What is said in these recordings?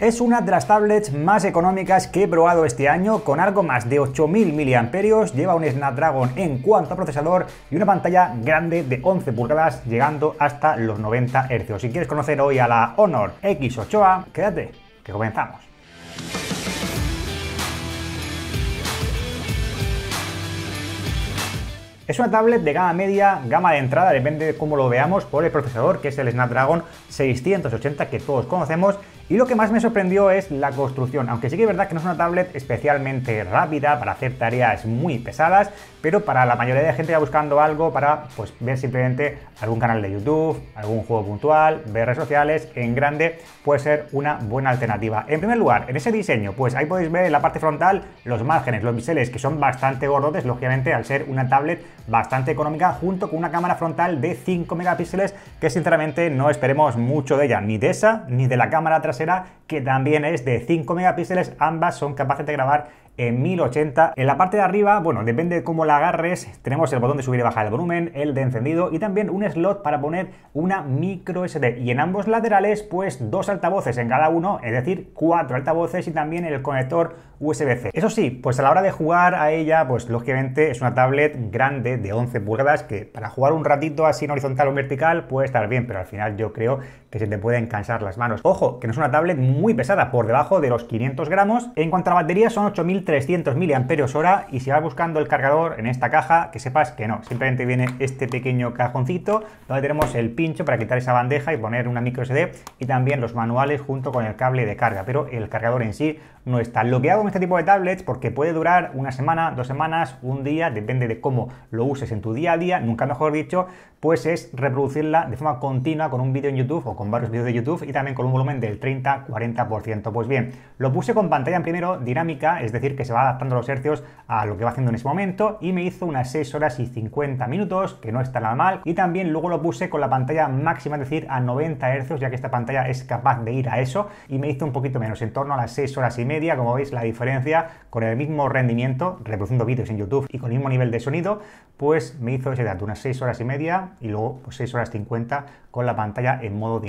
Es una de las tablets más económicas que he probado este año, con algo más de 8.000 mAh, lleva un Snapdragon en cuanto a procesador y una pantalla grande de 11 pulgadas, llegando hasta los 90 Hz. Si quieres conocer hoy a la Honor X8A, quédate, que comenzamos. Es una tablet de gama media, gama de entrada, depende de cómo lo veamos, por el procesador que es el Snapdragon 680 que todos conocemos. Y lo que más me sorprendió es la construcción, aunque sí que es verdad que no es una tablet especialmente rápida para hacer tareas muy pesadas, pero para la mayoría de gente que buscando algo para pues, ver simplemente algún canal de YouTube, algún juego puntual, ver redes sociales, en grande puede ser una buena alternativa. En primer lugar, en ese diseño, pues ahí podéis ver en la parte frontal los márgenes, los biseles, que son bastante gordos, lógicamente al ser una tablet bastante económica junto con una cámara frontal de 5 megapíxeles que sinceramente no esperemos mucho de ella, ni de esa ni de la cámara trasera que también es de 5 megapíxeles, ambas son capaces de grabar en 1080. En la parte de arriba, bueno, depende de cómo la agarres, tenemos el botón de subir y bajar el volumen, el de encendido y también un slot para poner una micro SD. Y en ambos laterales, pues dos altavoces en cada uno, es decir, cuatro altavoces y también el conector USB-C. Eso sí, pues a la hora de jugar a ella, pues lógicamente es una tablet grande de 11 pulgadas que para jugar un ratito así en horizontal o vertical puede estar bien, pero al final yo creo que se te pueden cansar las manos. Ojo, que no es una tablet muy pesada, por debajo de los 500 gramos. En cuanto a la batería, son 8300 mAh y si vas buscando el cargador en esta caja, que sepas que no. Simplemente viene este pequeño cajoncito donde tenemos el pincho para quitar esa bandeja y poner una micro SD y también los manuales junto con el cable de carga, pero el cargador en sí no está. Lo que hago con este tipo de tablets, porque puede durar una semana, dos semanas, un día, depende de cómo lo uses en tu día a día, nunca mejor dicho, pues es reproducirla de forma continua con un vídeo en YouTube con varios vídeos de YouTube y también con un volumen del 30-40%. Pues bien, lo puse con pantalla en primero dinámica, es decir, que se va adaptando los hercios a lo que va haciendo en ese momento y me hizo unas 6 horas y 50 minutos, que no está nada mal. Y también luego lo puse con la pantalla máxima, es decir, a 90 hercios, ya que esta pantalla es capaz de ir a eso y me hizo un poquito menos, en torno a las 6 horas y media, como veis la diferencia con el mismo rendimiento, reproduciendo vídeos en YouTube y con el mismo nivel de sonido, pues me hizo ese dato, unas 6 horas y media y luego 6 pues, horas 50 con la pantalla en modo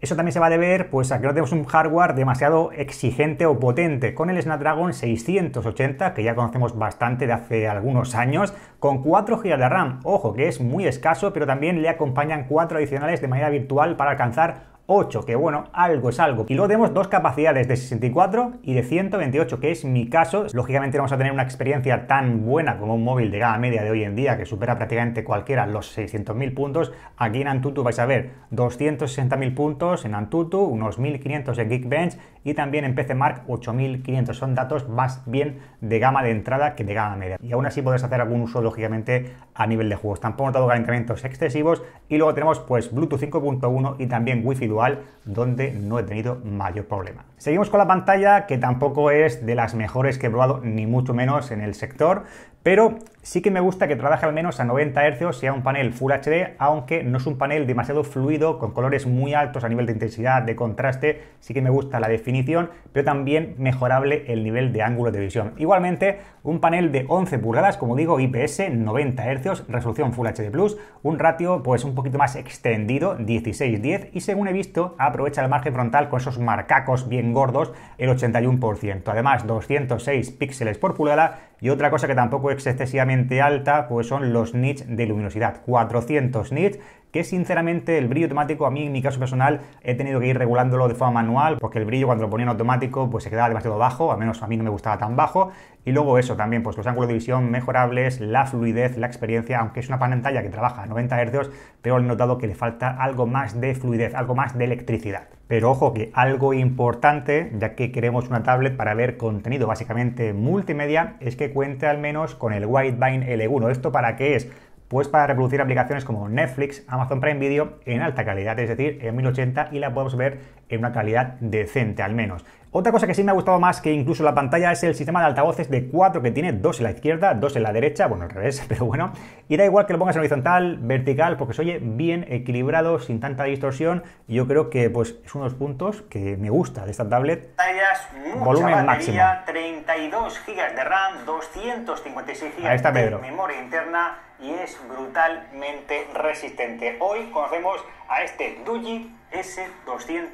eso también se va a deber pues, a que no tenemos un hardware demasiado exigente o potente con el Snapdragon 680, que ya conocemos bastante de hace algunos años, con 4 GB de RAM. Ojo, que es muy escaso, pero también le acompañan 4 adicionales de manera virtual para alcanzar 8, que bueno, algo es algo. Y luego tenemos dos capacidades de 64 y de 128, que es mi caso. Lógicamente vamos a tener una experiencia tan buena como un móvil de gama media de hoy en día, que supera prácticamente cualquiera los 600.000 puntos. Aquí en Antutu vais a ver 260.000 puntos en Antutu, unos 1.500 en Geekbench y también en PC Mark 8500. Son datos más bien de gama de entrada que de gama media. Y aún así puedes hacer algún uso, lógicamente, a nivel de juegos. Tampoco he notado calentamientos excesivos. Y luego tenemos pues Bluetooth 5.1 y también Wi-Fi dual, donde no he tenido mayor problema. Seguimos con la pantalla, que tampoco es de las mejores que he probado, ni mucho menos en el sector pero sí que me gusta que trabaje al menos a 90 Hz, sea un panel Full HD, aunque no es un panel demasiado fluido, con colores muy altos a nivel de intensidad, de contraste, sí que me gusta la definición, pero también mejorable el nivel de ángulo de visión. Igualmente, un panel de 11 pulgadas, como digo, IPS, 90 Hz, resolución Full HD+, Plus, un ratio pues un poquito más extendido, 16-10, y según he visto, aprovecha el margen frontal con esos marcacos bien gordos, el 81%. Además, 206 píxeles por pulgada y otra cosa que tampoco es excesivamente alta, pues son los nits de luminosidad. 400 nits que sinceramente el brillo automático a mí en mi caso personal he tenido que ir regulándolo de forma manual porque el brillo cuando lo ponía en automático pues se quedaba demasiado bajo, al menos a mí no me gustaba tan bajo y luego eso también pues los ángulos de visión mejorables, la fluidez, la experiencia, aunque es una pantalla que trabaja a 90 Hz, pero he notado que le falta algo más de fluidez, algo más de electricidad. Pero ojo que algo importante, ya que queremos una tablet para ver contenido básicamente multimedia, es que cuente al menos con el Widevine L1. ¿Esto para qué es? Pues para reproducir aplicaciones como Netflix, Amazon Prime Video en alta calidad, es decir, en 1080 y la podemos ver en una calidad decente al menos. Otra cosa que sí me ha gustado más que incluso la pantalla es el sistema de altavoces de 4 que tiene, dos en la izquierda, dos en la derecha, bueno, al revés, pero bueno. Y da igual que lo pongas en horizontal, vertical, porque se oye bien equilibrado, sin tanta distorsión. Y yo creo que pues es uno de los puntos que me gusta de esta tablet. Tallas, volumen batería, 32 GB de RAM, 256 GB de memoria interna y es brutalmente resistente. Hoy conocemos a este Duji S200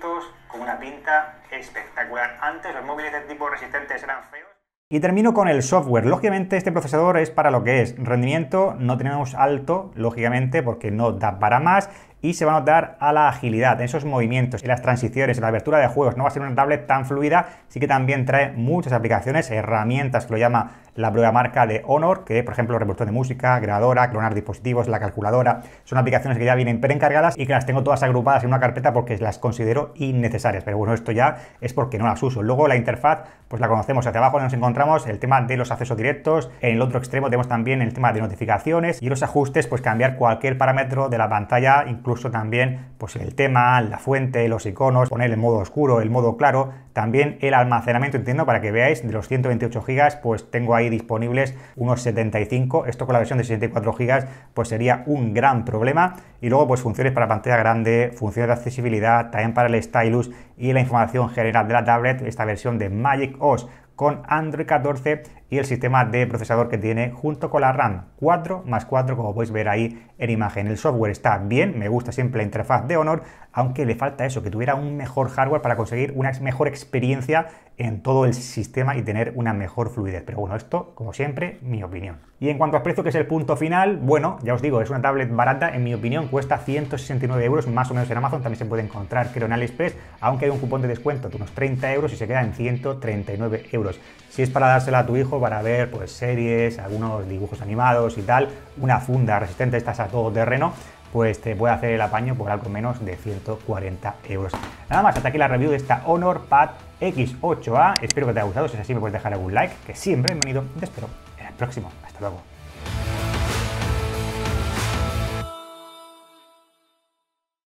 con una pinta espectacular. Antes los móviles de este tipo resistentes eran feos. Y termino con el software. Lógicamente este procesador es para lo que es. Rendimiento no tenemos alto, lógicamente, porque no da para más y se va a notar a la agilidad, en esos movimientos, en las transiciones, en la abertura de juegos. No va a ser una tablet tan fluida, sí que también trae muchas aplicaciones, herramientas que lo llama la prueba marca de Honor, que por ejemplo reproductor de música, grabadora, clonar dispositivos, la calculadora, son aplicaciones que ya vienen preencargadas y que las tengo todas agrupadas en una carpeta porque las considero innecesarias. Pero bueno, esto ya es porque no las uso. Luego la interfaz, pues la conocemos hacia abajo, nos encontramos el tema de los accesos directos, en el otro extremo tenemos también el tema de notificaciones y los ajustes, pues cambiar cualquier parámetro de la pantalla, incluso también pues el tema, la fuente, los iconos, poner el modo oscuro, el modo claro, también el almacenamiento entiendo para que veáis de los 128 gigas pues tengo ahí disponibles unos 75, esto con la versión de 64 gigas pues sería un gran problema y luego pues funciones para pantalla grande, funciones de accesibilidad, también para el stylus y la información general de la tablet, esta versión de Magic OS con Android 14 y el sistema de procesador que tiene junto con la RAM 4 más 4 como podéis ver ahí en imagen. El software está bien, me gusta siempre la interfaz de Honor, aunque le falta eso, que tuviera un mejor hardware para conseguir una mejor experiencia en todo el sistema y tener una mejor fluidez. Pero bueno, esto, como siempre, mi opinión. Y en cuanto al precio, que es el punto final, bueno, ya os digo, es una tablet barata, en mi opinión, cuesta 169 euros, más o menos en Amazon, también se puede encontrar, creo, en AliExpress, aunque hay un cupón de descuento de unos 30 euros y se queda en 139 euros. Si es para dársela a tu hijo, para ver pues, series, algunos dibujos animados y tal, una funda resistente estás a todo terreno, pues te puede hacer el apaño por algo menos de 140 euros. Nada más, hasta aquí la review de esta Honor Pad X8A. Espero que te haya gustado, si es así me puedes dejar algún like, que siempre bienvenido te espero en el próximo. Hasta luego.